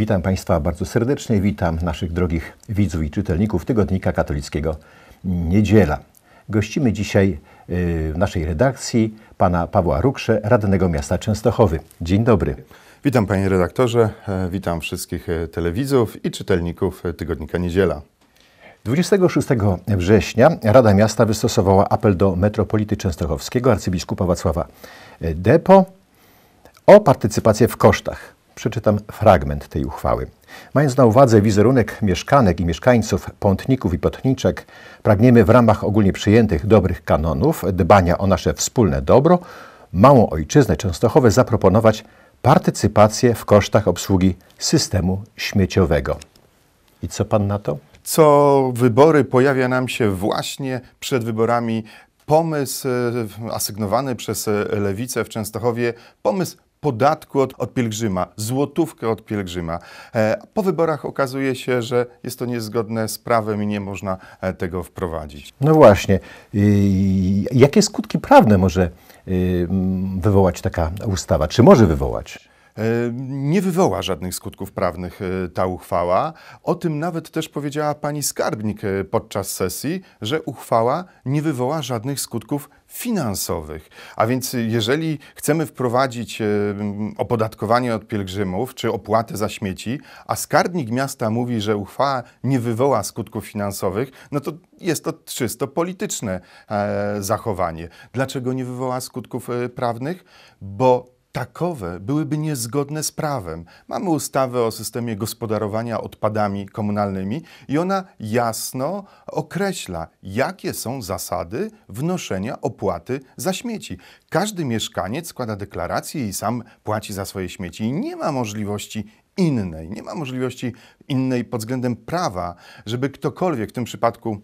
Witam Państwa bardzo serdecznie, witam naszych drogich widzów i czytelników Tygodnika Katolickiego Niedziela. Gościmy dzisiaj y, w naszej redakcji pana Pawła Rukrze, radnego miasta Częstochowy. Dzień dobry. Witam panie redaktorze, e, witam wszystkich e, telewizów i czytelników e, Tygodnika Niedziela. 26 września Rada Miasta wystosowała apel do metropolity częstochowskiego arcybiskupa Wacława Depo o partycypację w kosztach Przeczytam fragment tej uchwały. Mając na uwadze wizerunek mieszkanek i mieszkańców Pątników i potniczek, pragniemy w ramach ogólnie przyjętych dobrych kanonów dbania o nasze wspólne dobro, małą ojczyznę Częstochowę zaproponować partycypację w kosztach obsługi systemu śmieciowego. I co pan na to? Co wybory pojawia nam się właśnie przed wyborami pomysł e, asygnowany przez e, Lewicę w Częstochowie, pomysł podatku od, od pielgrzyma, złotówkę od pielgrzyma. E, po wyborach okazuje się, że jest to niezgodne z prawem i nie można e, tego wprowadzić. No właśnie. Jakie skutki prawne może y, wywołać taka ustawa? Czy może wywołać? E, nie wywoła żadnych skutków prawnych e, ta uchwała. O tym nawet też powiedziała pani skarbnik e, podczas sesji, że uchwała nie wywoła żadnych skutków finansowych. A więc jeżeli chcemy wprowadzić opodatkowanie od pielgrzymów czy opłatę za śmieci, a skarbnik miasta mówi, że uchwała nie wywoła skutków finansowych, no to jest to czysto polityczne zachowanie. Dlaczego nie wywoła skutków prawnych? Bo takowe byłyby niezgodne z prawem. Mamy ustawę o systemie gospodarowania odpadami komunalnymi i ona jasno określa, jakie są zasady wnoszenia opłaty za śmieci. Każdy mieszkaniec składa deklarację i sam płaci za swoje śmieci. I nie ma możliwości innej, nie ma możliwości innej pod względem prawa, żeby ktokolwiek, w tym przypadku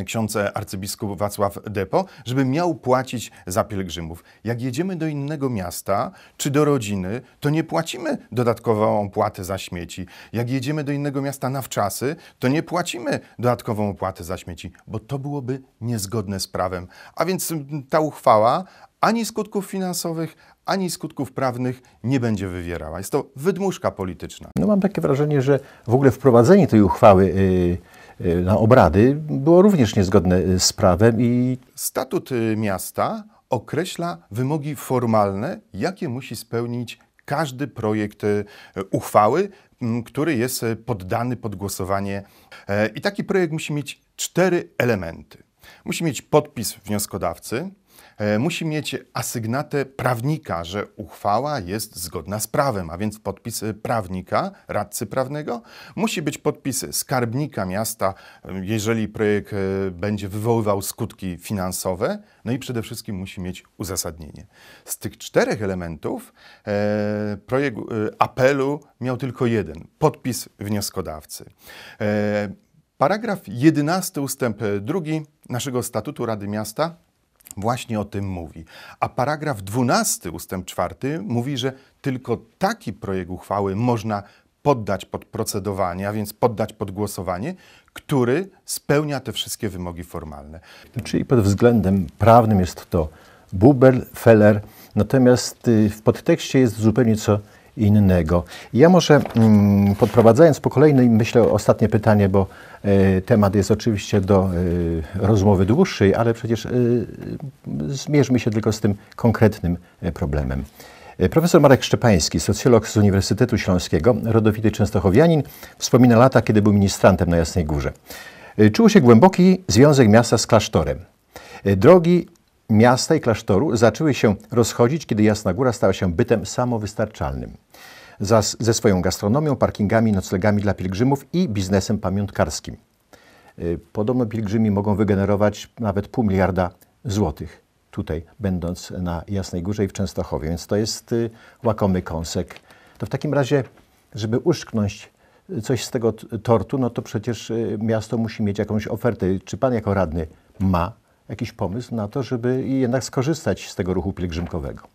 E, ksiądz arcybiskup Wacław Depo, żeby miał płacić za pielgrzymów. Jak jedziemy do innego miasta czy do rodziny, to nie płacimy dodatkową opłatę za śmieci. Jak jedziemy do innego miasta na wczasy, to nie płacimy dodatkową opłatę za śmieci, bo to byłoby niezgodne z prawem. A więc ta uchwała ani skutków finansowych, ani skutków prawnych nie będzie wywierała. Jest to wydmuszka polityczna. No mam takie wrażenie, że w ogóle wprowadzenie tej uchwały yy Y, na obrady było również niezgodne y, z prawem i... Statut y, miasta określa wymogi formalne, jakie musi spełnić każdy projekt uchwały, który jest poddany pod głosowanie. E, I taki projekt musi mieć cztery elementy. Musi mieć podpis wnioskodawcy, E, musi mieć asygnatę prawnika, że uchwała jest zgodna z prawem, a więc podpis e, prawnika, radcy prawnego. Musi być podpis skarbnika miasta, e, jeżeli projekt będzie wywoływał skutki finansowe. No i przede wszystkim musi mieć uzasadnienie. Z tych czterech elementów e, projekt e, apelu miał tylko jeden podpis wnioskodawcy. E, paragraf 11 ustęp 2 naszego statutu Rady Miasta właśnie o tym mówi. A paragraf 12 ustęp 4 mówi, że tylko taki projekt uchwały można poddać pod procedowanie, a więc poddać pod głosowanie, który spełnia te wszystkie wymogi formalne. Czyli pod względem prawnym jest to bubel, feller, natomiast y, w podtekście jest zupełnie co innego. Ja może mm, podprowadzając po kolei, myślę ostatnie pytanie, bo e, temat jest oczywiście do e, rozmowy dłuższej, ale przecież e, zmierzmy się tylko z tym konkretnym problemem. Profesor Marek Szczepański, socjolog z Uniwersytetu Śląskiego, rodowity częstochowianin, wspomina lata, kiedy był ministrantem na Jasnej Górze. Czuł się głęboki związek miasta z klasztorem. Drogi miasta i klasztoru zaczęły się rozchodzić, kiedy Jasna Góra stała się bytem samowystarczalnym. Za, ze swoją gastronomią, parkingami, noclegami dla pielgrzymów i biznesem pamiątkarskim. Y, podobno pielgrzymi mogą wygenerować nawet pół miliarda złotych tutaj, będąc na Jasnej Górze i w Częstochowie, więc to jest y, łakomy kąsek. To w takim razie, żeby uszknąć y, coś z tego tortu, no to przecież miasto musi mieć jakąś ofertę. Czy pan jako radny ma jakiś pomysł na to, żeby jednak skorzystać z tego ruchu pielgrzymkowego?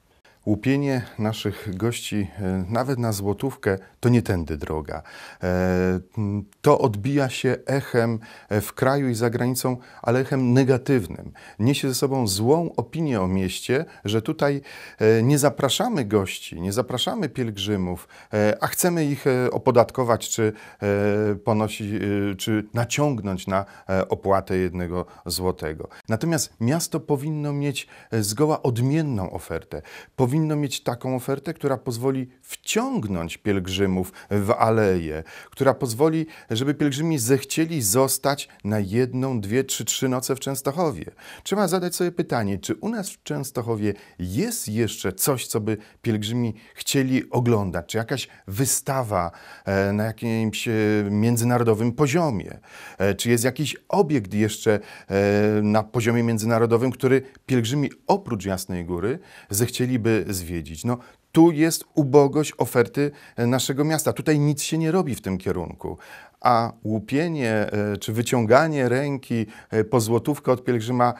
łupienie naszych gości e, nawet na złotówkę to nie tędy droga. E, to odbija się echem e, w kraju i za granicą, ale echem negatywnym. Niesie ze sobą złą opinię o mieście, że tutaj nie zapraszamy gości, nie zapraszamy pielgrzymów, a chcemy ich opodatkować czy ponosić, czy naciągnąć na opłatę jednego złotego. Natomiast miasto powinno mieć zgoła odmienną ofertę. Powinno powinno mieć taką ofertę, która pozwoli wciągnąć pielgrzymów w aleje, która pozwoli, żeby pielgrzymi zechcieli zostać na jedną, dwie, trzy, trzy noce w Częstochowie. Trzeba zadać sobie pytanie, czy u nas w Częstochowie jest jeszcze coś, co by pielgrzymi chcieli oglądać, czy jakaś wystawa e, na jakimś e, międzynarodowym poziomie, e, czy jest jakiś obiekt jeszcze na poziomie międzynarodowym, który pielgrzymi oprócz Jasnej Góry zechcieliby zwiedzić. No, tu jest ubogość oferty e, naszego miasta. Tutaj nic się nie robi w tym kierunku. A łupienie e, czy wyciąganie ręki e, po złotówkę od pielgrzyma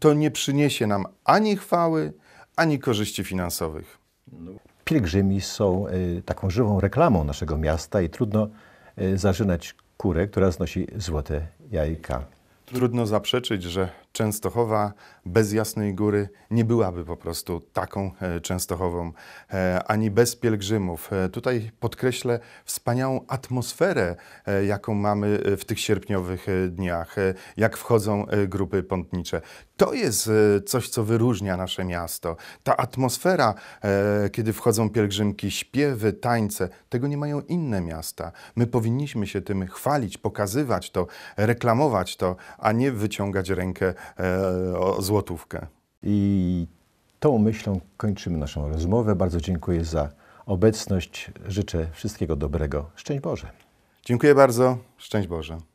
to nie przyniesie nam ani chwały, ani korzyści finansowych. Pielgrzymi są taką żywą reklamą naszego miasta i trudno zarzynać kurę, która znosi złote jajka. Trudno zaprzeczyć, że Częstochowa bez Jasnej Góry nie byłaby po prostu taką e, Częstochową, e, ani bez pielgrzymów. E, tutaj podkreślę wspaniałą atmosferę, jaką mamy w tych sierpniowych dniach, jak wchodzą grupy pątnicze. To jest coś, co wyróżnia nasze miasto. Ta atmosfera, kiedy wchodzą pielgrzymki, śpiewy, tańce, tego nie mają inne miasta. My powinniśmy się tym chwalić, pokazywać to, reklamować to, a nie wyciągać rękę E, o złotówkę. I tą myślą kończymy naszą rozmowę. Bardzo dziękuję za obecność. Życzę wszystkiego dobrego. Szczęść Boże. Dziękuję bardzo. Szczęść Boże.